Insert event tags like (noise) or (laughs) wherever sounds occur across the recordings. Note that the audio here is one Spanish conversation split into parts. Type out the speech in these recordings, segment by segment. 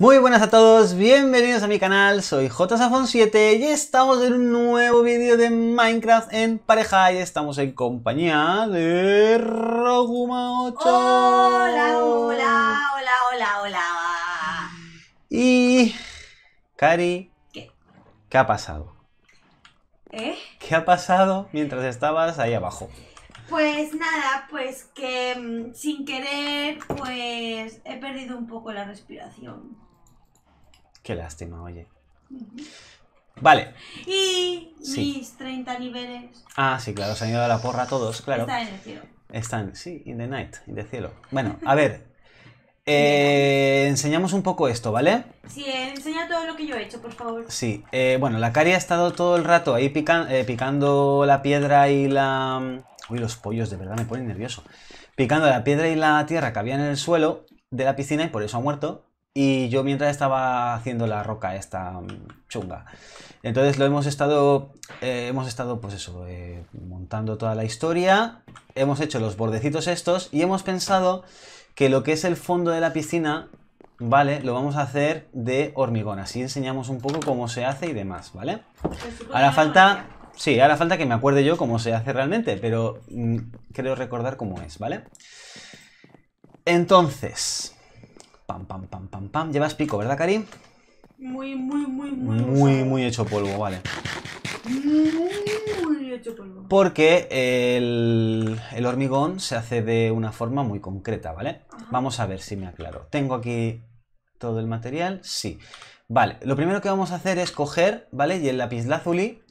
Muy buenas a todos, bienvenidos a mi canal, soy JSafon7 y estamos en un nuevo vídeo de Minecraft en pareja y estamos en compañía de Roguma 8. Hola, hola, hola, hola, hola. Y... Cari... ¿Qué? ¿Qué ha pasado? ¿Eh? ¿Qué ha pasado mientras estabas ahí abajo? Pues nada, pues que mm, sin querer, pues he perdido un poco la respiración. Qué lástima, oye. Vale. Y mis 30 niveles. Ah, sí, claro, se han ido a la porra todos, claro. Están en el cielo. Están, sí, in the night, in the cielo. Bueno, a ver. (laughs) Eh, enseñamos un poco esto, ¿vale? Sí, eh, enseña todo lo que yo he hecho, por favor. Sí, eh, bueno, la Cari ha estado todo el rato ahí picando la piedra y la... Mm, uy, los pollos, de verdad, me ponen nervioso. Picando la piedra y la tierra que había en el suelo de la piscina y por eso ha muerto y yo mientras estaba haciendo la roca esta mm, chunga. Entonces lo hemos estado, eh, hemos estado pues eso, eh, montando toda la historia, hemos hecho los bordecitos estos y hemos pensado que lo que es el fondo de la piscina, ¿vale? Lo vamos a hacer de hormigón, así enseñamos un poco cómo se hace y demás, ¿vale? Pues ahora falta, sí, ahora falta que me acuerde yo cómo se hace realmente, pero mm, creo recordar cómo es, ¿vale? Entonces, Pam, pam, pam, pam, Llevas pico, ¿verdad, Karim? Muy, muy, muy, muy. Muy, muy hecho polvo, vale. Muy hecho polvo. Porque el, hormigón se hace de una forma muy concreta, ¿vale? Vamos a ver si me aclaro. Tengo aquí todo el material, sí. Vale, lo primero que vamos a hacer es coger, ¿vale? Y el lápiz lazuli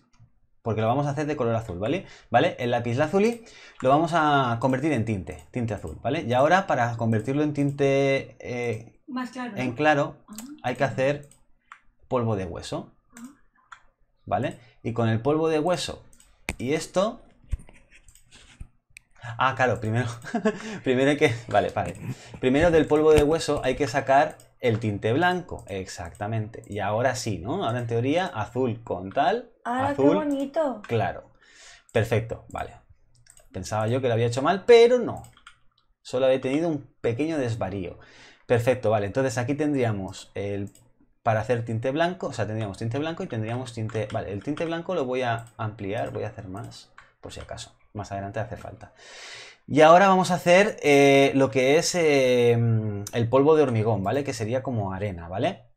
porque lo vamos a hacer de color azul, ¿vale? ¿Vale? El lápiz lazuli lo vamos a convertir en tinte, tinte azul, ¿vale? Y ahora para convertirlo en tinte eh, Más claro, en claro ah. hay que hacer polvo de hueso, ¿vale? Y con el polvo de hueso y esto... Ah, claro, primero, (laughs) primero hay que... Vale, vale. Primero del polvo de hueso hay que sacar el tinte blanco, exactamente. Y ahora sí, ¿no? Ahora en teoría azul con tal Ah, qué bonito. Claro. Perfecto, vale. Pensaba yo que lo había hecho mal, pero no. Solo había tenido un pequeño desvarío. Perfecto, vale. Entonces aquí tendríamos el para hacer tinte blanco, o sea, tendríamos tinte blanco y tendríamos tinte... Vale, el tinte blanco lo voy a ampliar, voy a hacer más, por si acaso. Más adelante hace falta. Y ahora vamos a hacer eh, lo que es eh, el polvo de hormigón, ¿vale? Que sería como arena, ¿vale?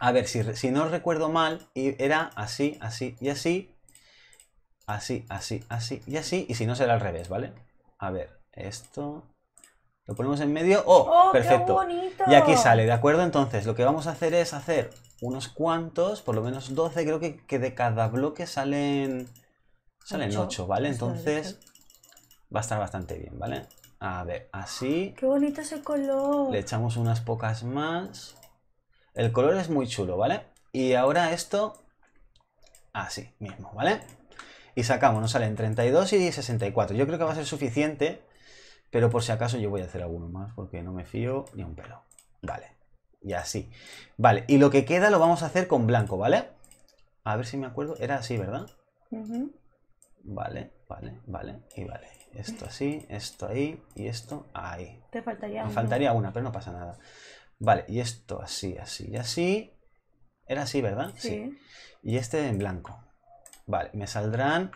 A ver, si, si no recuerdo mal, era así, así y así. Así, así, así y así. Y si no, será al revés, ¿vale? A ver, esto... Lo ponemos en medio. ¡Oh! oh perfecto Y aquí sale, ¿de acuerdo? Entonces, lo que vamos a hacer es hacer unos cuantos, por lo menos 12, creo que, de cada bloque salen... Salen 8, 8 ¿vale? Entonces va a estar bastante bien, ¿vale? A ver, así. ¡Qué bonito ese color! Le echamos unas pocas más. El color es muy chulo, ¿vale? Y ahora esto así mismo, ¿vale? Y sacamos, nos salen 32 y 64. Yo creo que va a ser suficiente, pero por si acaso yo voy a hacer alguno más porque no me fío ni un pelo. Vale, y así. Vale, y lo que queda lo vamos a hacer con blanco, ¿vale? A ver si me acuerdo, era así, ¿verdad? Vale, vale, vale, y vale. Esto así, esto ahí y esto ahí. Te faltaría me faltaría una, pero no pasa nada. Vale, y esto así, así y así. Era así, ¿verdad? Sí. Y este en blanco. Vale, me saldrán,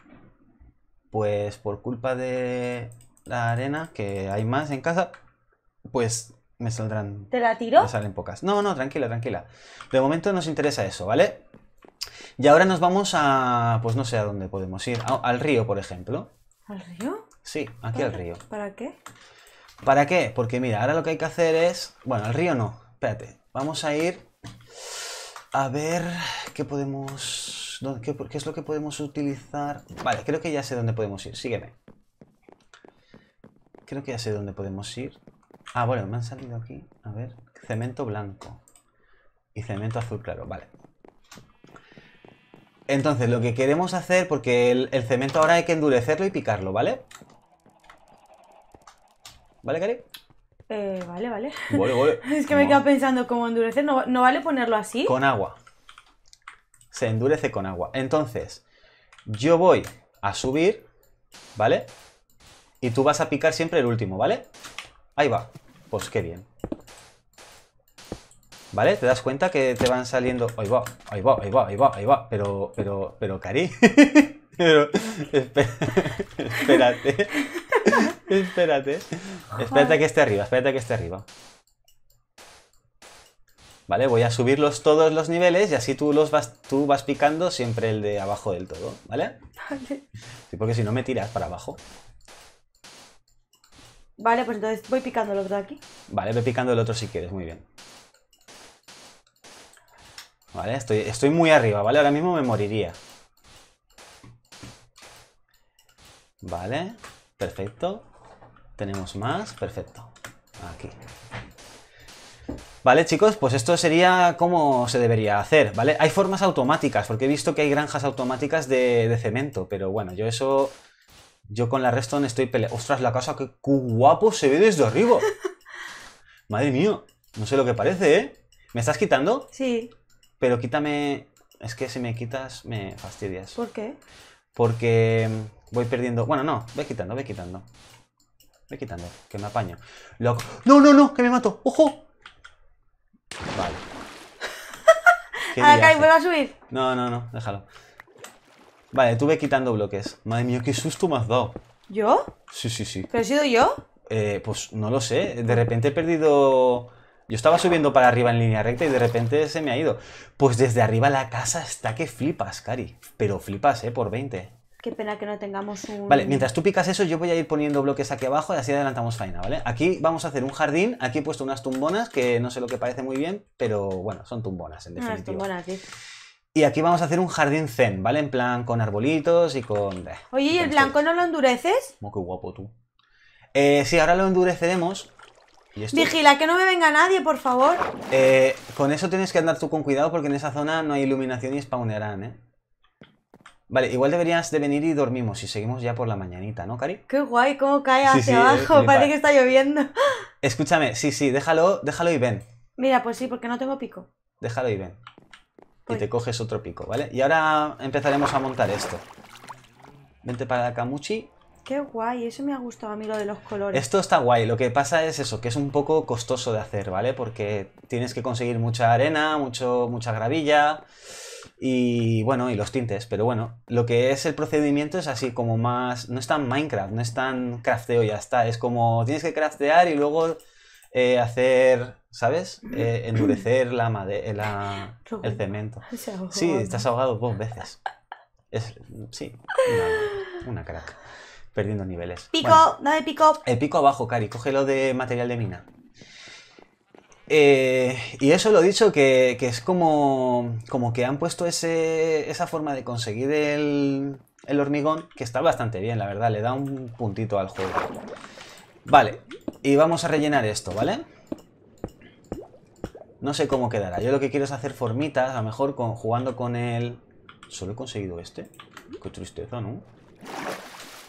pues por culpa de la arena, que hay más en casa, pues me saldrán... ¿Te la tiro? Me salen pocas. No, no, tranquila, tranquila. De momento nos interesa eso, ¿vale? Y ahora nos vamos a, pues no sé a dónde podemos ir. al río, por ejemplo. ¿Al río? Sí, aquí al río. ¿Para qué? ¿Para qué? Porque mira, ahora lo que hay que hacer es... Bueno, el río no. Espérate. Vamos a ir... A ver... ¿Qué podemos...? Qué, es lo que podemos utilizar? Vale, creo que ya sé dónde podemos ir. Sígueme. Creo que ya sé dónde podemos ir. Ah, bueno, me han salido aquí. A ver. Cemento blanco. Y cemento azul claro. Vale. Entonces, lo que queremos hacer, porque el, el, cemento ahora hay que endurecerlo y picarlo, ¿vale? ¿Vale, Cari? Eh, vale, vale. (laughs) es que me he pensando cómo endurecer. ¿No, vale ponerlo así? Con agua. Se endurece con agua. Entonces, yo voy a subir, ¿vale? Y tú vas a picar siempre el último, ¿vale? Ahí va. Pues qué bien. ¿Vale? ¿Te das cuenta que te van saliendo... Ahí va, ahí va, ahí va, ahí va, ahí va. Pero, pero, pero, Cari... (laughs) pero, (laughs) espérate espérate. Espérate que esté arriba, espérate que esté arriba. Vale, voy a subirlos todos los niveles y así tú los vas, tú vas picando siempre el de abajo del todo, ¿vale? Vale. Sí, porque si no me tiras para abajo. Vale, pues entonces voy picando el otro de aquí. Vale, ve picando el otro si quieres, muy bien. Vale, estoy, estoy muy arriba, ¿vale? Ahora mismo me moriría. Vale, perfecto. Tenemos más, perfecto. Aquí. Vale, chicos, pues esto sería como se debería hacer, ¿vale? Hay formas automáticas, porque he visto que hay granjas automáticas de, cemento, pero bueno, yo eso... Yo con la Redstone estoy peleando... ¡Ostras, la casa que guapo se ve desde arriba! (laughs) Madre mía, no sé lo que parece, ¿eh? ¿Me estás quitando? Sí. Pero quítame... Es que si me quitas, me fastidias. ¿Por qué? Porque voy perdiendo... Bueno, no, voy quitando, voy quitando. Voy quitando, que me apaño. Loco. No, no, no, que me mato. ¡Ojo! Vale. Acá (laughs) ah, Kari, a subir. No, no, no, déjalo. Vale, tú quitando bloques. Madre mía, qué susto me has dado. ¿Yo? Sí, sí, sí. ¿Pero he sido yo? Eh, pues no lo sé. De repente he perdido. Yo estaba subiendo para arriba en línea recta y de repente se me ha ido. Pues desde arriba la casa está que flipas, Cari. Pero flipas, ¿eh? Por 20. Qué pena que no tengamos un... Vale, mientras tú picas eso, yo voy a ir poniendo bloques aquí abajo y así adelantamos faena, ¿vale? Aquí vamos a hacer un jardín, aquí he puesto unas tumbonas, que no sé lo que parece muy bien, pero bueno, son tumbonas, en ah, definitiva. tumbonas, sí. Y aquí vamos a hacer un jardín zen, ¿vale? En plan, con arbolitos y con... Eh, Oye, ¿y el blanco no lo endureces? Como guapo tú. Eh, sí, ahora lo endureceremos. ¿Y Vigila, que no me venga nadie, por favor. Eh, con eso tienes que andar tú con cuidado porque en esa zona no hay iluminación y spawnerán, ¿eh? Vale, igual deberías de venir y dormimos y seguimos ya por la mañanita, ¿no, Cari? Qué guay, cómo cae hacia abajo, parece que está lloviendo. Escúchame, sí, sí, déjalo, déjalo y ven. Mira, pues sí, porque no tengo pico. Déjalo y ven. Y te coges otro pico, ¿vale? Y ahora empezaremos a montar esto. Vente para acá, Muchi. Qué guay, eso me ha gustado a mí lo de los colores. Esto está guay, lo que pasa es eso, que es un poco costoso de hacer, ¿vale? Porque tienes que conseguir mucha arena, mucho, mucha gravilla y bueno, y los tintes, pero bueno, lo que es el procedimiento es así como más, no es tan Minecraft, no es tan crafteo, y ya está, es como tienes que craftear y luego eh, hacer, ¿sabes? Eh, endurecer la madera, eh, el cemento. (laughs) Sí, estás ahogado dos veces. Es, sí, una, crack. Perdiendo niveles. Pico, pico. El pico abajo, Cari, cógelo de material de mina. Eh, y eso lo he dicho, que, es como, como que han puesto esa forma de conseguir el, hormigón, que está bastante bien, la verdad, le da un puntito al juego. Vale, y vamos a rellenar esto, ¿vale? No sé cómo quedará. Yo lo que quiero es hacer formitas, a lo mejor con, jugando con el... ¿Solo he conseguido este? Qué tristeza, ¿no?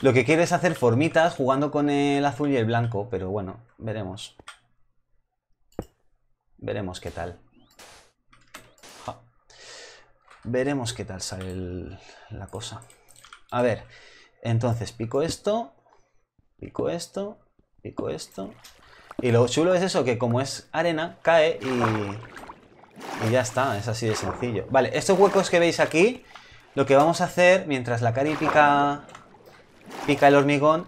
Lo que quiero es hacer formitas jugando con el azul y el blanco, pero bueno, veremos. Veremos qué tal. Veremos qué tal sale la cosa. A ver, entonces pico esto, pico esto, pico esto. Y lo chulo es eso, que como es arena, cae y, y ya está. Es así de sencillo. Vale, estos huecos que veis aquí, lo que vamos a hacer, mientras la cari pica, pica el hormigón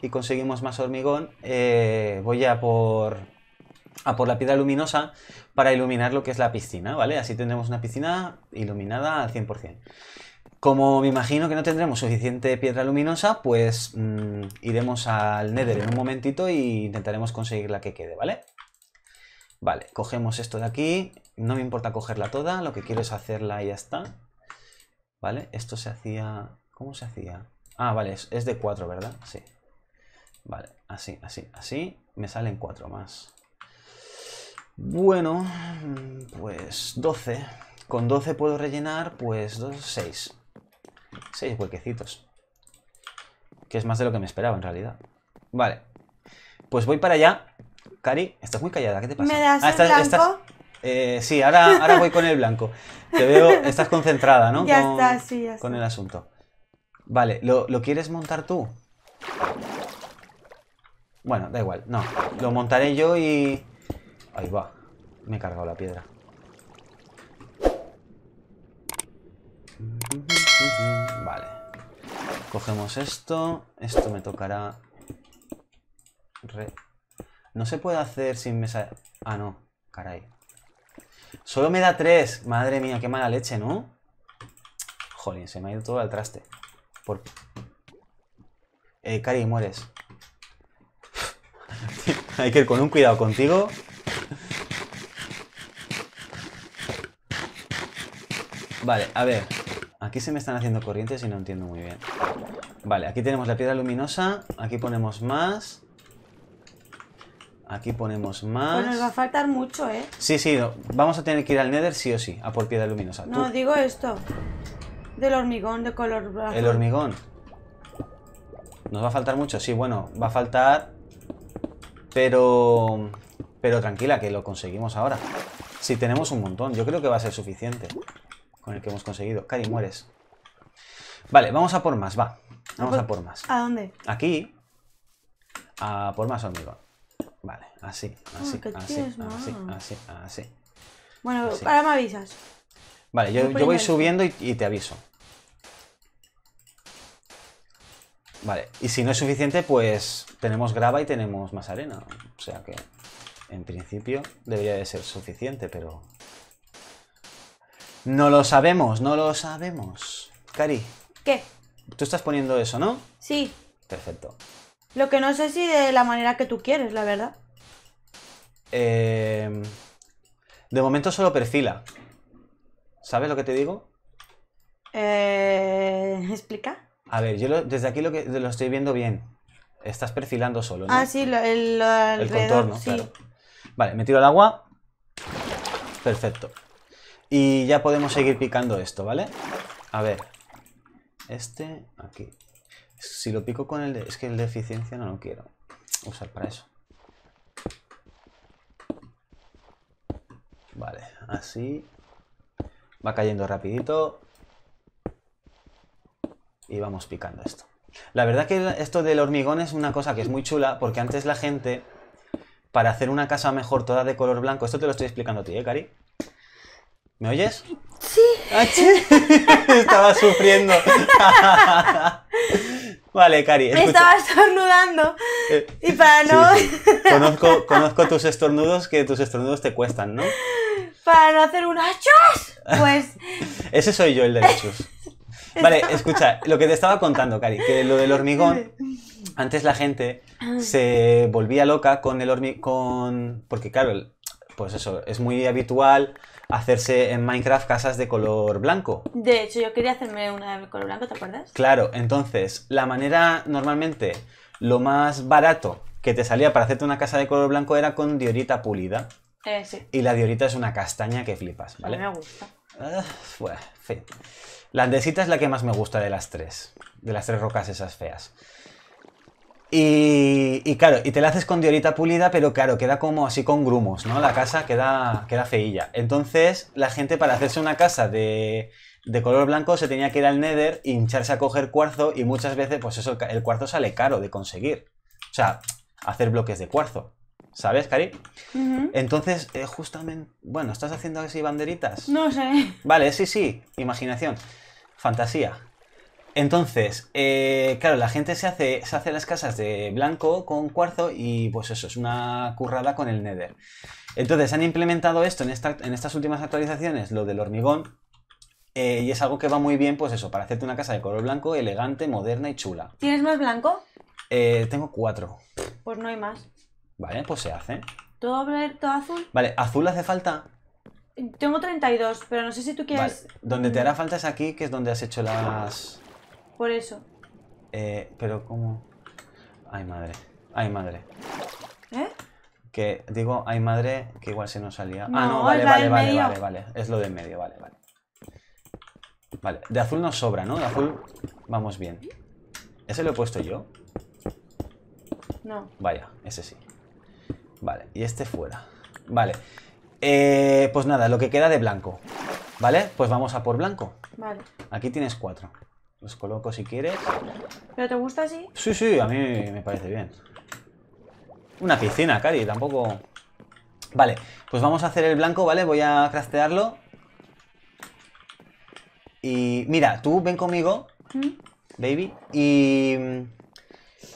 y conseguimos más hormigón, eh, voy a por a por la piedra luminosa para iluminar lo que es la piscina, ¿vale? Así tendremos una piscina iluminada al 100%. Como me imagino que no tendremos suficiente piedra luminosa, pues mm, iremos al Nether en un momentito e intentaremos conseguir la que quede, ¿vale? Vale, cogemos esto de aquí. No me importa cogerla toda, lo que quiero es hacerla y ya está. ¿Vale? Esto se hacía... ¿Cómo se hacía? Ah, vale, es, es de 4, ¿verdad? Sí. Vale, así, así, así. Me salen 4 más. Bueno, pues 12. Con 12 puedo rellenar, pues, dos 6. 6 huequecitos. Que es más de lo que me esperaba, en realidad. Vale. Pues voy para allá. Cari, estás muy callada, ¿qué te pasa? ¿Me das ah, el blanco? Eh, sí, ahora, ahora voy con el blanco. Te veo, estás concentrada, ¿no? (laughs) Ya está, sí, ya está. Con el asunto. Vale, ¿lo, ¿lo quieres montar tú? Bueno, da igual, no. Lo montaré yo y... Ahí va. Me he cargado la piedra. Vale. Cogemos esto. Esto me tocará... No se puede hacer sin mesa... Ah, no. Caray. Solo me da tres. Madre mía, qué mala leche, ¿no? Jolín, se me ha ido todo al traste. Por... Eh, Cari, mueres. (laughs) Hay que ir con un cuidado contigo Vale, a ver. Aquí se me están haciendo corrientes y no entiendo muy bien. Vale, aquí tenemos la piedra luminosa. Aquí ponemos más. Aquí ponemos más. nos va a faltar mucho, ¿eh? Sí, sí. Vamos a tener que ir al Nether sí o sí, a por piedra luminosa. No, digo esto. Del hormigón de color blanco. El hormigón. ¿Nos va a faltar mucho? Sí, bueno, va a faltar... Pero... Pero tranquila, que lo conseguimos ahora. Si tenemos un montón, yo creo que va a ser suficiente con el que hemos conseguido. Cari, mueres. Vale, vamos a por más, va. Vamos pues, a por más. ¿A dónde? Aquí. A por más amigo. Vale, así, ah, así, así, así, ah. así, así, Bueno, para ahora me avisas. Vale, yo, voy subiendo y, y te aviso. Vale, y si no es suficiente, pues tenemos grava y tenemos más arena. O sea que, en principio, debería de ser suficiente, pero no lo sabemos, no lo sabemos. Cari. ¿Qué? Tú estás poniendo eso, ¿no? Sí. Perfecto. Lo que no sé si de la manera que tú quieres, la verdad. Eh, de momento solo perfila. ¿Sabes lo que te digo? Eh, Explica. A ver, yo desde aquí lo, que, lo estoy viendo bien. Estás perfilando solo, ¿no? Ah, sí, el, contorno, sí. Vale, me tiro al agua. Perfecto. Y ya podemos seguir picando esto, ¿vale? A ver. Este, aquí. Si lo pico con el de... Es que el de eficiencia no lo quiero usar para eso. Vale, así. Va cayendo rapidito. Y vamos picando esto. La verdad que esto del hormigón es una cosa que es muy chula, porque antes la gente, para hacer una casa mejor toda de color blanco, esto te lo estoy explicando a ti, ¿eh, Cari? ¿Me oyes? Sí. Ah, (laughs) estaba sufriendo. (laughs) vale, Cari. Escucha. Me estaba estornudando. Eh, y para no. (laughs) Conozco, tus estornudos, que tus estornudos te cuestan, ¿no? Para no hacer un achos. Pues. Ese soy yo, el de chus. Vale, escucha, lo que te estaba contando, Cari, que lo del hormigón. Antes la gente ah. se volvía loca con el hormigón. Porque, claro, pues eso, es muy habitual hacerse en Minecraft casas de color blanco. De hecho, yo quería hacerme una de color blanco, ¿te acuerdas? Claro, entonces, la manera normalmente, lo más barato que te salía para hacerte una casa de color blanco era con diorita pulida. Eh, sí. Y la diorita es una castaña que flipas, ¿vale? me gusta. fe. La andesita es la que más me gusta de las tres, de las tres rocas esas feas. Y, claro, y te la haces con diorita pulida, pero claro, queda como así con grumos, ¿no? La casa queda, queda feilla. Entonces, la gente para hacerse una casa de, de color blanco se tenía que ir al Nether, hincharse a coger cuarzo y muchas veces, pues eso, el cuarzo sale caro de conseguir. O sea, hacer bloques de cuarzo. ¿Sabes, Cari? Entonces, eh, justamente. Bueno, ¿estás haciendo así banderitas? No sé. Vale, sí, sí. Imaginación. Fantasía. Entonces, eh, claro, la gente se hace, las casas de blanco con cuarzo y pues eso, es una currada con el nether. Entonces, han implementado esto en, estas últimas actualizaciones, lo del hormigón, eh, y es algo que va muy bien, pues eso, para hacerte una casa de color blanco, elegante, moderna y chula. ¿Tienes más blanco? Eh, tengo cuatro. Pues no hay más. Vale, pues se hace. ¿Todo, todo azul? Vale, ¿azul hace falta? Tengo 32, pero no sé si tú quieres... Donde te hará falta es aquí, que es donde has hecho las... Por eso. Eh, pero ¿cómo? Ay, madre. Ay, madre. ¿Eh? Que digo, ay, madre, que igual se nos salía. ah, no, vale, vale, vale, vale, vale. Es lo en medio, vale, vale. Vale, de azul nos sobra, ¿no? De azul vamos bien. ¿Ese lo he puesto yo? No. Vaya, ese sí. Vale, y este fuera. Vale. Eh, pues nada, lo que queda de blanco. ¿Vale? Pues vamos a por blanco. Vale. Aquí tienes cuatro. Los coloco si quieres. ¿Pero te gusta así? Sí, sí, a mí me parece bien. Una piscina, Cari, tampoco... Vale, pues vamos a hacer el blanco, ¿vale? Voy a craftearlo. Y mira, tú ven conmigo, ¿Mm? baby, y,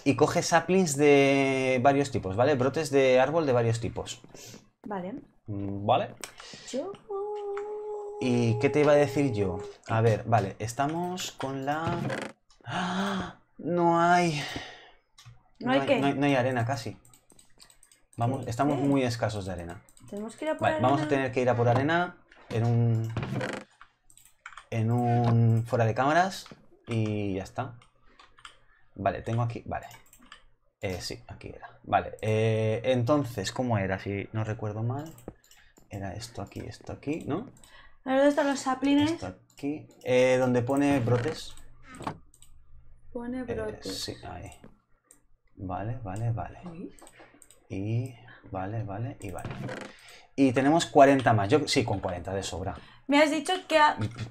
y coge saplings de varios tipos, ¿vale? Brotes de árbol de varios tipos. Vale. Mm, vale. ¿Y qué te iba a decir yo? A ver, vale, estamos con la... ¡Ah! No hay... ¿No hay, qué? No hay, arena casi. Vamos, estamos muy escasos de arena. Tenemos que ir a por arena? Vamos a tener que ir a por arena en un... En un... Fuera de cámaras. Y ya está. Vale, tengo aquí... Vale. Eh, sí, aquí era. Vale. Eh, entonces, ¿cómo era? Si no recuerdo mal. Era esto aquí, esto aquí, ¿no? A ver, ¿dónde están los saplines? aquí, eh, donde pone brotes. Pone eh, brotes. sí, ahí. Vale, vale, vale. Y vale, vale, y vale. Y tenemos 40 más. sí, con 40 de sobra. Me has dicho que... Mm, mm, mm.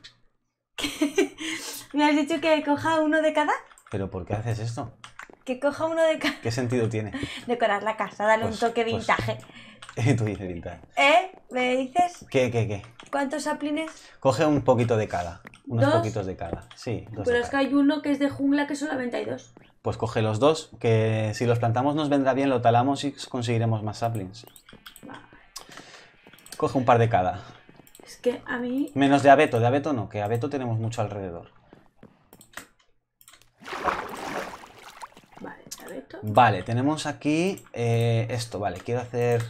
(laughs) Me has dicho que coja uno de cada. ¿Pero por qué haces esto? Que coja uno de cada. ¿Qué sentido tiene? (laughs) Decorar la casa, darle un pues, toque pues, vintage. (laughs) tú dices vintage. ¿Eh? ¿Me dices? ¿Qué, qué, qué? ¿Cuántos saplines? Coge un poquito de cada. Unos poquitos de cada. Sí. Dos Pero es que hay uno que es de jungla que solamente hay dos. Pues coge los dos, que si los plantamos nos vendrá bien, lo talamos y conseguiremos más saplings. Coge un par de cada. Es que a mí... Menos de abeto, de abeto no, que abeto tenemos mucho alrededor. Vale, abeto. Vale, tenemos aquí eh, esto, vale, quiero hacer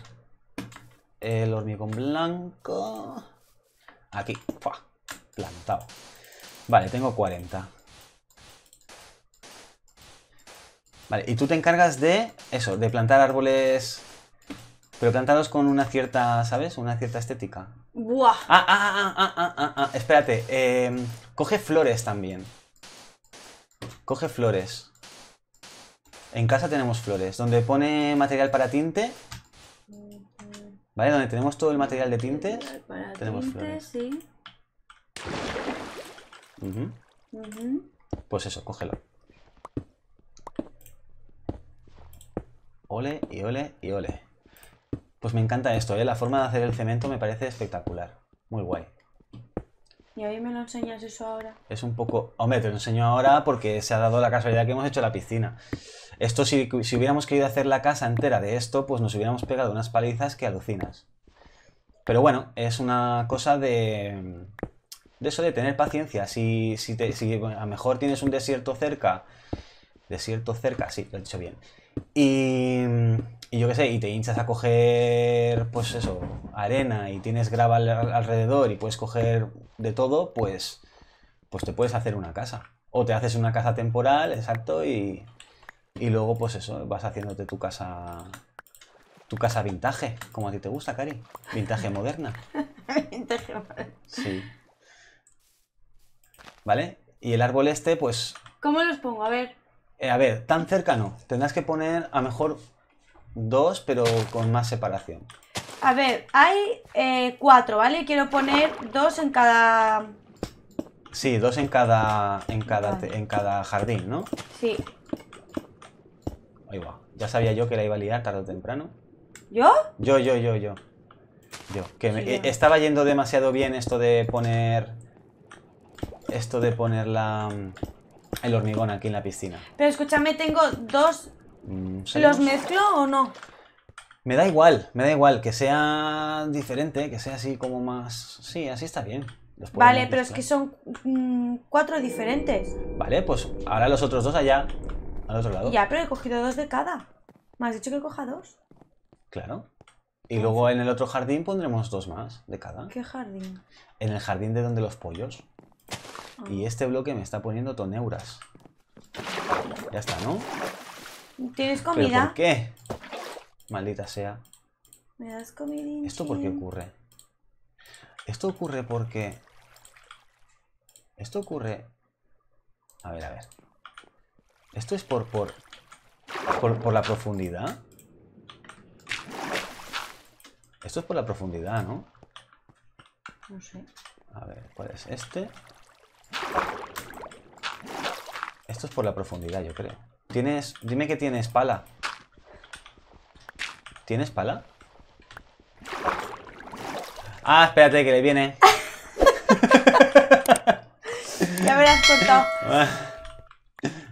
el hormigón blanco. Aquí. Plantado. Vale, tengo 40. Vale, y tú te encargas de eso, de plantar árboles... Pero plantados con una cierta, ¿sabes? Una cierta estética. ¡Buah! Ah, ah, ah, ah, ah, ah, ah, ah. Espérate. Em, coge flores también. Coge flores. En casa tenemos flores. Donde pone material para tinte, ¿Vale? Donde tenemos todo el material de tintes. tenemos flores. Sí. Pues eso, cógelo. Ole y ole y ole. Pues me encanta esto, ¿eh? La forma de hacer el cemento me parece espectacular. Muy guay. Y a mí me lo enseñas eso ahora. Es un poco... Hombre, te lo enseño ahora porque se ha dado la casualidad que hemos hecho la piscina. Esto, si, hubiéramos querido hacer la casa entera de esto, pues nos hubiéramos pegado unas palizas que alucinas. Pero bueno, es una cosa de... De eso de tener paciencia. Si, si, te, si a lo mejor tienes un desierto cerca... Desierto cerca, sí, lo he dicho bien y, yo qué sé, y te hinchas a coger, pues eso, arena y tienes grava alrededor y puedes coger de todo, pues, pues te puedes hacer una casa. O te haces una casa temporal, exacto, y, y luego pues eso, vas haciéndote tu casa tu casa vintage, como a ti te gusta, Cari. Vintage (laughs) moderna. vintage moderna. Sí. ¿Vale? Y el árbol este, pues... ¿Cómo los pongo? A ver. Eh, a ver, tan cerca no. Tendrás que poner a lo mejor dos, pero con más separación. A ver, hay eh, cuatro, ¿vale? Quiero poner dos en cada. Sí, dos en cada. en cada. en cada jardín, ¿no? Sí. Ahí va. Ya sabía yo que la iba a liar tarde o temprano. ¿Yo? Yo, yo, yo, yo. Yo. Que eh, estaba yendo demasiado bien esto de poner. Esto de poner la el hormigón aquí en la piscina. Pero escúchame, tengo dos... Mm, ¿Los mezclo o no? Me da igual, me da igual, que sea diferente, que sea así como más... Sí, así está bien. Vale, pero es que son mm, cuatro diferentes. Vale, pues ahora los otros dos allá, al otro lado. Ya, pero he cogido dos de cada. ¿Me has dicho que coja dos? Claro. Y luego en el otro jardín pondremos dos más de cada. ¿Qué jardín? En el jardín de donde los pollos. Y este bloque me está poniendo toneuras. Ya está, ¿no? ¿Tienes comida? por qué? Maldita sea. ¿Me das comidín? ¿Esto por qué ocurre? Esto ocurre porque... Esto ocurre... A ver, a ver. ¿Esto es por... por... por, por la profundidad? Esto es por la profundidad, ¿no? No sé. A ver, ¿cuál es este? Esto es por la profundidad, yo creo. Tienes... Dime que tienes pala. ¿Tienes pala? Ah, espérate, que le viene. (laughs) ya me (laughs)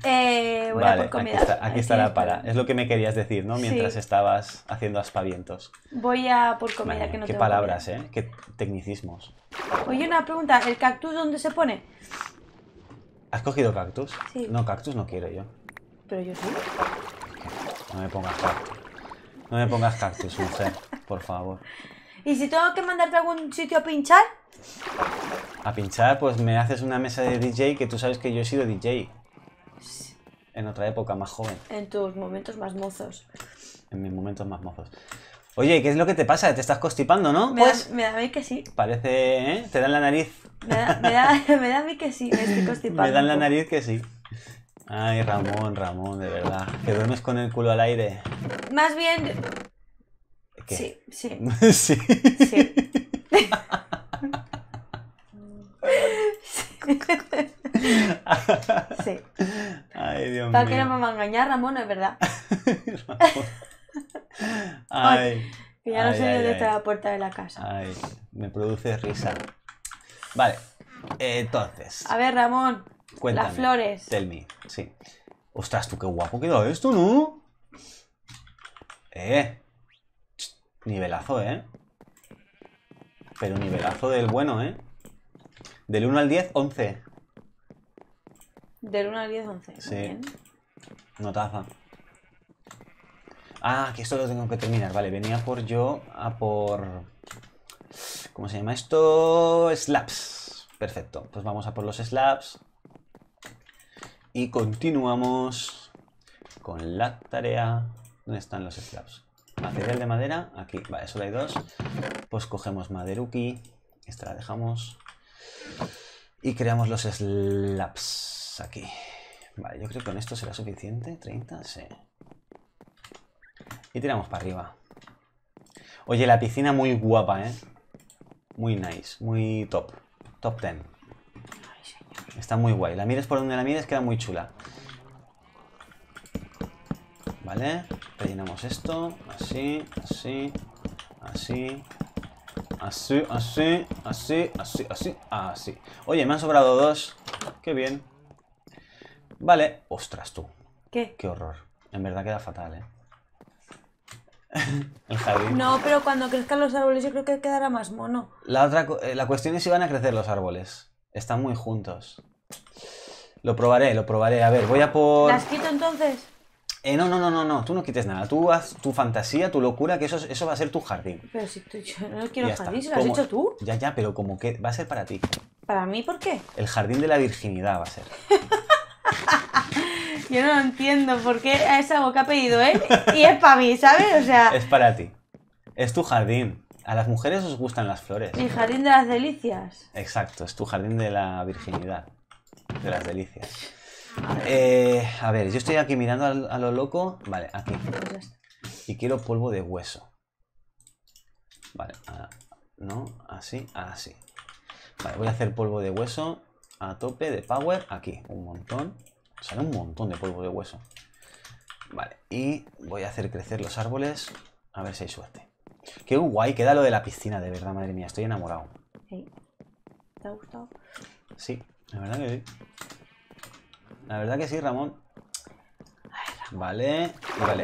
Eh, por comida. Aquí, está, la para. Es lo que me querías decir, ¿no? Mientras estabas haciendo aspavientos. Voy a por comida, que no Qué palabras, ¿eh? Qué tecnicismos. Oye, una pregunta. ¿El cactus dónde se pone? ¿Has cogido cactus? Sí. No, cactus no quiero yo. Pero yo sí. No me pongas cactus. No me pongas cactus, mujer, por favor. ¿Y si tengo que mandarte a algún sitio a pinchar? A pinchar, pues me haces una mesa de DJ que tú sabes que yo he sido DJ en otra época más joven. En tus momentos más mozos. En mis momentos más mozos. Oye, ¿qué es lo que te pasa? ¿Te estás constipando, no? Me, da, pues me da a mí que sí. Parece, ¿eh? Te dan la nariz. Me da, (laughs) a mí que sí, me estoy (laughs) constipando. me dan la nariz que sí. Ay, Ramón, Ramón, de verdad. Que duermes con el culo al aire. Más bien. Sí, sí. (laughs) sí. Sí. que no me a engañar, Ramón, es verdad. (laughs) ay, ya no sé dónde está la puerta de la casa. Ay, me produce risa. Vale, entonces. A ver, Ramón. Cuéntame, las flores. Tell me, sí. Ostras, tú qué guapo quedó esto, ¿no? Eh. Nivelazo, ¿eh? Pero nivelazo del bueno, ¿eh? Del 1 al 10, 11. Del 1 al 10, 11. Sí. Bien. Notaza. Ah, que esto lo tengo que terminar. Vale, venía por yo a por... ¿Cómo se llama esto? Slaps. Perfecto. Pues vamos a por los slaps. Y continuamos con la tarea. ¿Dónde están los slaps? Material de madera. Aquí. Vale, solo hay dos. Pues cogemos maderuki. Esta la dejamos. Y creamos los slaps aquí. Vale, yo creo que con esto será suficiente. 30, sí. Y tiramos para arriba. Oye, la piscina muy guapa, ¿eh? Muy nice, muy top. Top 10. Está muy guay. La mires por donde la mires, queda muy chula. Vale, rellenamos esto. Así, así, así, así, así, así, así, así, así. Oye, me han sobrado dos. Qué bien. Vale. Ostras, tú. ¿Qué? Qué horror. En verdad queda fatal, ¿eh? (laughs) El jardín. No, pero cuando crezcan los árboles yo creo que quedará más mono. La, otra, eh, la cuestión es si van a crecer los árboles. Están muy juntos. Lo probaré, lo probaré. A ver, voy a por... ¿Las quito entonces? Eh, no, no, no, no, no, tú no quites nada. Tú haz tu fantasía, tu locura, que eso, eso va a ser tu jardín. Pero si tú, yo no quiero jardín, lo has hecho tú. Ya, ya, pero como que va a ser para ti. ¿Para mí por qué? El jardín de la virginidad va a ser. (laughs) (laughs) Yo no entiendo por qué es algo que ha pedido él ¿eh? y es para mí, ¿sabes? O sea... Es para ti. Es tu jardín. A las mujeres os gustan las flores. Mi jardín de las delicias. Exacto, es tu jardín de la virginidad. De las delicias. Eh, a ver, yo estoy aquí mirando a, lo loco. Vale, aquí. Y quiero polvo de hueso. Vale, ah, no, así, así. Vale, voy a hacer polvo de hueso a tope de power aquí. Un montón. Sale un montón de polvo de hueso. Vale, y voy a hacer crecer los árboles. A ver si hay suerte. Qué guay queda lo de la piscina, de verdad, madre mía. Estoy enamorado. Sí. ¿Te ha gustado? Sí, la verdad que sí. La verdad que sí, Ramón. Vale,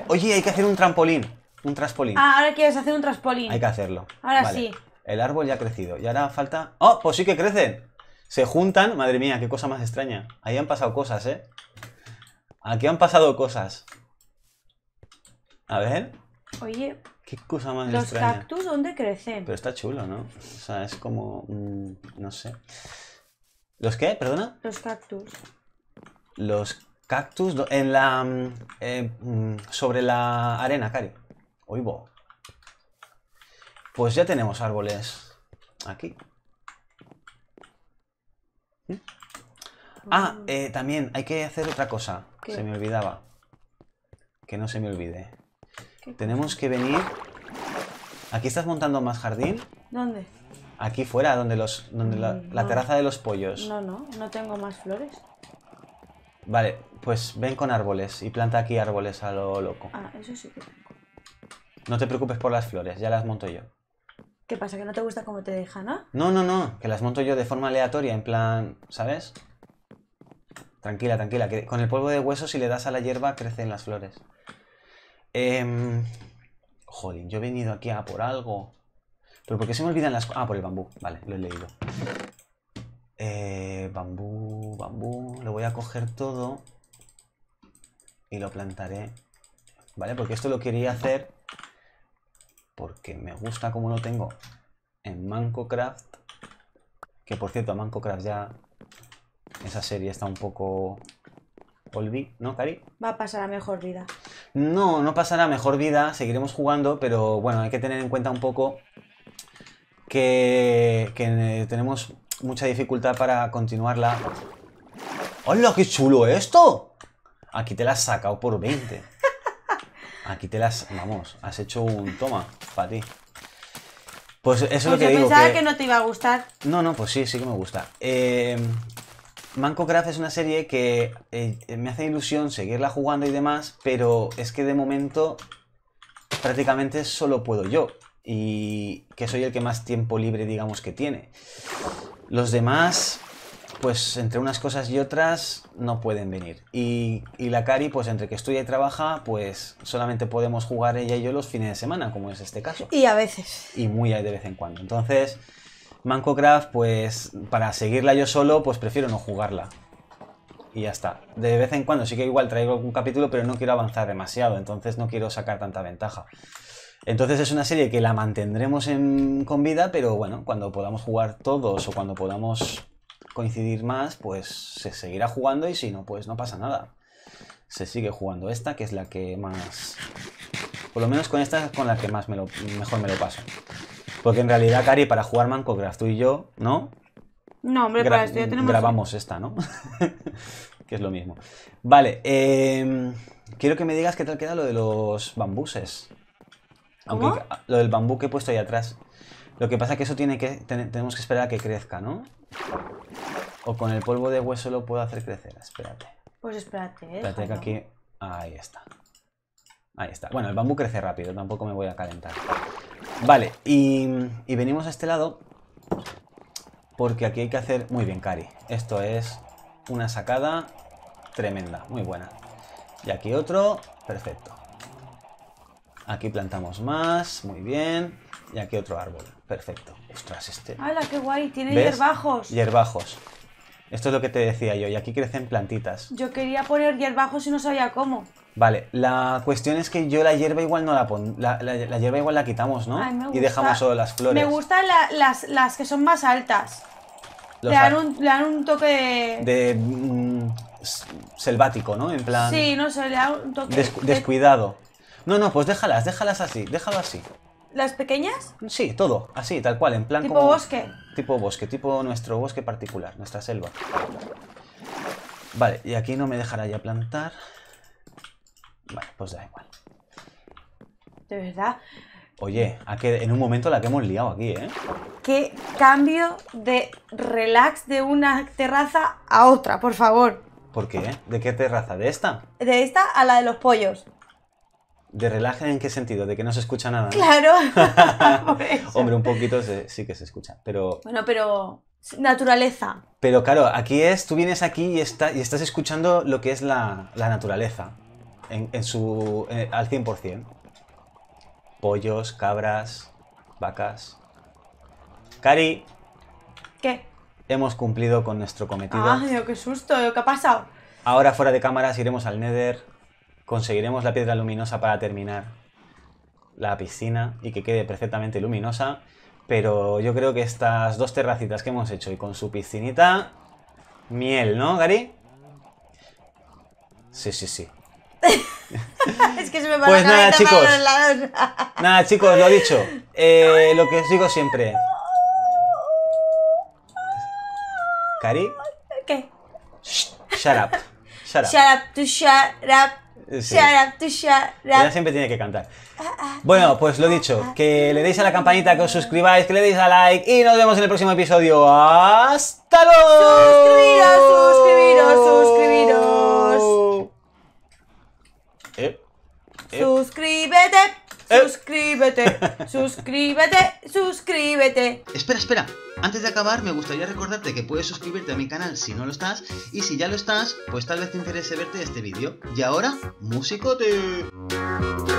Oye, hay que hacer un trampolín. Un traspolín. Ah, ahora quieres hacer un traspolín. Hay que hacerlo. Ahora sí. El árbol ya ha crecido. Y ahora falta... ¡Oh, pues sí que crecen! Se juntan, madre mía, qué cosa más extraña. Ahí han pasado cosas, ¿eh? Aquí han pasado cosas. A ver. Oye. Qué cosa más extraña. ¿Los cactus dónde crecen? Pero está chulo, ¿no? O sea, es como... no sé. ¿Los qué? ¿Perdona? Los cactus. Los cactus en la... Mm, eh, mm, sobre la arena, Cari. Oigo. Pues ya tenemos árboles aquí. Ah, pues eh, también hay que hacer otra cosa. Se me olvidaba. Que no se me olvide. Tenemos que venir... ¿Aquí estás montando más jardín? ¿Dónde? Aquí fuera, donde los, donde la, mm, la terraza de los pollos. No, no, no tengo más flores. Vale, pues ven con árboles y planta aquí árboles a lo loco. Ah, eso sí que tengo. No te preocupes por las flores, ya las monto yo. ¿Qué pasa? ¿Que no te gusta cómo te dejan, no? No, no, no, que las monto yo de forma aleatoria, en plan, ¿sabes? Tranquila, tranquila, que con el polvo de hueso si le das a la hierba crecen las flores. Eh, em, joder, yo he venido aquí a por algo. Pero ¿por qué se me olvidan las... Ah, por el bambú, vale, lo he leído. Eh, bambú, bambú, lo voy a coger todo y lo plantaré. ¿Vale? Porque esto lo quería hacer porque me gusta como lo tengo en Mancocraft. Que por cierto, Mancocraft ya. Esa serie está un poco. olví ¿no, Cari? Va a pasar a mejor vida. No, no pasará a mejor vida, seguiremos jugando, pero bueno, hay que tener en cuenta un poco que, que eh, tenemos mucha dificultad para continuarla. ¡Hola, qué chulo esto! Aquí te la has sacado por 20. Aquí te las, vamos, has hecho un toma para ti. Pues eso es lo pues que Pensaba que... no te iba a gustar. No, no, pues sí, sí que me gusta. Eh, Manco Craft es una serie que eh, me hace ilusión seguirla jugando y demás, pero es que de momento prácticamente solo puedo yo. Y que soy el que más tiempo libre, digamos, que tiene. Los demás, pues entre unas cosas y otras no pueden venir. Y, la Cari, pues entre que estudia y trabaja, pues solamente podemos jugar ella y yo los fines de semana, como es este caso. Y a veces. Y muy de vez en cuando. Entonces, Mancocraft, pues para seguirla yo solo, pues prefiero no jugarla. Y ya está. De vez en cuando sí que igual traigo algún capítulo, pero no quiero avanzar demasiado, entonces no quiero sacar tanta ventaja. Entonces es una serie que la mantendremos con vida, pero bueno, cuando podamos jugar todos o cuando podamos coincidir más, pues se seguirá jugando y si no, pues no pasa nada. Se sigue jugando esta, que es la que más... Por lo menos con esta con la que más me lo, mejor me lo paso. Porque en realidad, Cari, para jugar manco, tú y yo, ¿no? No, hombre, Grabamos esta, ¿no? (laughs) que es lo mismo. Vale, em, quiero que me digas qué tal queda lo de los bambuses. Aunque lo del bambú que he puesto ahí atrás. Lo que pasa es que eso tiene que, tenemos que esperar a que crezca, ¿no? O con el polvo de hueso lo puedo hacer crecer. Espérate. Pues espérate. ¿eh? Espérate que aquí... Ahí está. Ahí está. Bueno, el bambú crece rápido, tampoco me voy a calentar. Vale, y, y venimos a este lado porque aquí hay que hacer... Muy bien, Cari. Esto es una sacada tremenda, muy buena. Y aquí otro, perfecto. Aquí plantamos más, muy bien. Y aquí otro árbol, perfecto. Ostras, este. ¡Hala, qué guay! Tiene hierbajos. Hierbajos. Esto es lo que te decía yo, y aquí crecen plantitas. Yo quería poner hierbajos y no sabía cómo. Vale, la cuestión es que yo la hierba igual no la pon... La, hierba igual la quitamos, ¿no? Y dejamos solo las flores. Me gustan las, que son más altas. Le dan, un, toque de... de mm, selvático, ¿no? En plan... Sí, no sé, le dan un toque... descuidado. No, no, pues déjalas, déjalas así, déjalo así. ¿Las pequeñas? Sí, todo, así, tal cual, en plan ¿Tipo bosque? Tipo bosque, tipo nuestro bosque particular, nuestra selva. Vale, y aquí no me dejará ya plantar. Vale, pues da igual. De verdad. Oye, a en un momento la que hemos liado aquí, ¿eh? Qué cambio de relax de una terraza a otra, por favor. ¿Por qué? ¿De qué terraza? ¿De esta? De esta a la de los pollos. ¿De relaje en qué sentido? ¿De que no se escucha nada? Claro. (laughs) Hombre, un poquito sí que se escucha, pero... Bueno, pero naturaleza. Pero claro, aquí es, tú vienes aquí y, está, y estás escuchando lo que es la, naturaleza en, su, eh, al 100%. Pollos, cabras, vacas. Cari. ¿Qué? Hemos cumplido con nuestro cometido. ¡Ay, oh, qué susto! ¿Qué ha pasado? Ahora fuera de cámaras iremos al Nether conseguiremos la piedra luminosa para terminar la piscina y que quede perfectamente luminosa. Pero yo creo que estas dos terracitas que hemos hecho y con su piscinita... Miel, ¿no, Gary? Sí, sí, sí. (laughs) es que se me va pues la nada, chicos. (laughs) nada, chicos, lo dicho. Eh, lo que os digo siempre. ¿Cari? ¿Qué? shut up. Shut up. Shut up shut up. Sí. siempre tiene que cantar. Ah, ah, ah, bueno, pues lo dicho, que le deis a la campanita, que os suscribáis, que le deis a like y nos vemos en el próximo episodio. ¡Hasta luego! Suscribiros, suscribiros, eh, suscribiros. Eh. Suscríbete. Eh. Suscríbete, suscríbete, suscríbete. Espera, espera. Antes de acabar, me gustaría recordarte que puedes suscribirte a mi canal si no lo estás, y si ya lo estás, pues tal vez te interese verte este vídeo. Y ahora, de.